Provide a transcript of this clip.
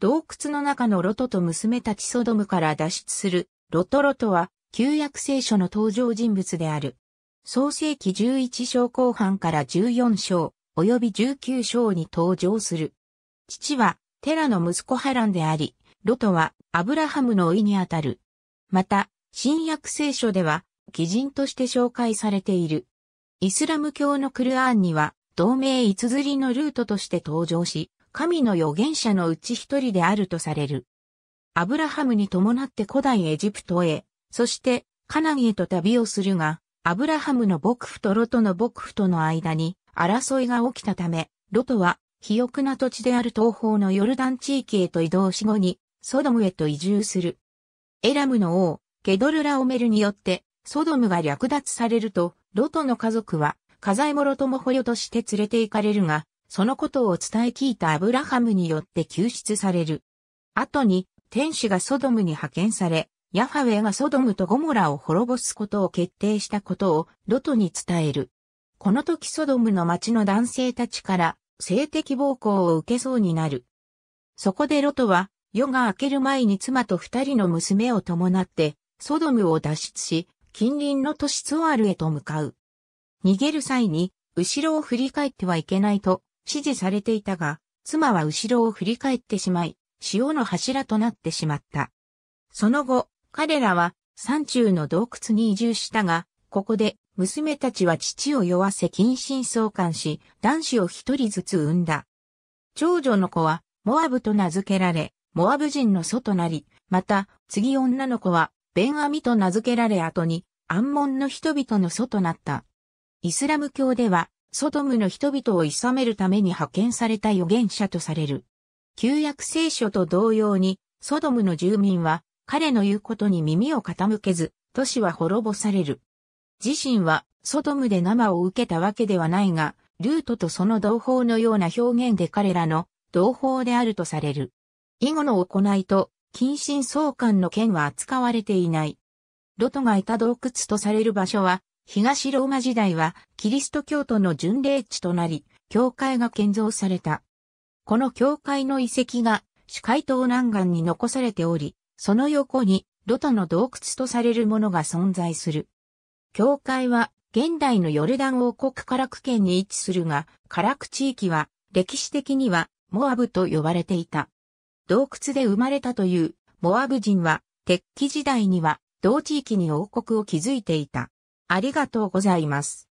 洞窟の中のロトと娘たちソドムから脱出する、ロトロトは、旧約聖書の登場人物である。創世紀11章後半から14章、及び19章に登場する。父は、テラの息子ハランであり、ロトは、アブラハムのいにあたる。また、新約聖書では、偽人として紹介されている。イスラム教のクルアーンには、同盟いつずりのルートとして登場し、神の預言者のうち一人であるとされる。アブラハムに伴って古代エジプトへ、そしてカナンへと旅をするが、アブラハムの牧夫とロトの牧夫との間に争いが起きたため、ロトは肥沃な土地である東方のヨルダン地域へと移動し後に、ソドムへと移住する。エラムの王、ケドルラオメルによって、ソドムが略奪されると、ロトの家族は、家財モロとも捕虜として連れて行かれるが、そのことを伝え聞いたアブラハムによって救出される。後に、天使がソドムに派遣され、ヤファウェがソドムとゴモラを滅ぼすことを決定したことをロトに伝える。この時ソドムの町の男性たちから性的暴行を受けそうになる。そこでロトは夜が明ける前に妻と二人の娘を伴ってソドムを脱出し近隣の都市ツワールへと向かう。逃げる際に後ろを振り返ってはいけないと指示されていたが、妻は後ろを振り返ってしまい、潮の柱となってしまった。その後、彼らは山中の洞窟に移住したが、ここで娘たちは父を酔わせ近親相関し、男子を一人ずつ産んだ。長女の子はモアブと名付けられ、モアブ人の祖となり、また、次女の子は、ベンアミと名付けられ後に、暗門の人々の祖となった。イスラム教では、ソドムの人々を諌めるために派遣された預言者とされる。旧約聖書と同様に、ソドムの住民は、彼の言うことに耳を傾けず、都市は滅ぼされる。自身は、ソドムで生を受けたわけではないが、ルートとその同胞のような表現で彼らの同胞であるとされる。以後の行いと、近親相関の件は扱われていない。ロトがいた洞窟とされる場所は、東ローマ時代はキリスト教徒の巡礼地となり、教会が建造された。この教会の遺跡が主海島南岸に残されており、その横にロタの洞窟とされるものが存在する。教会は現代のヨルダン王国カラク県に位置するが、カラク地域は歴史的にはモアブと呼ばれていた。洞窟で生まれたというモアブ人は鉄器時代には同地域に王国を築いていた。ありがとうございます。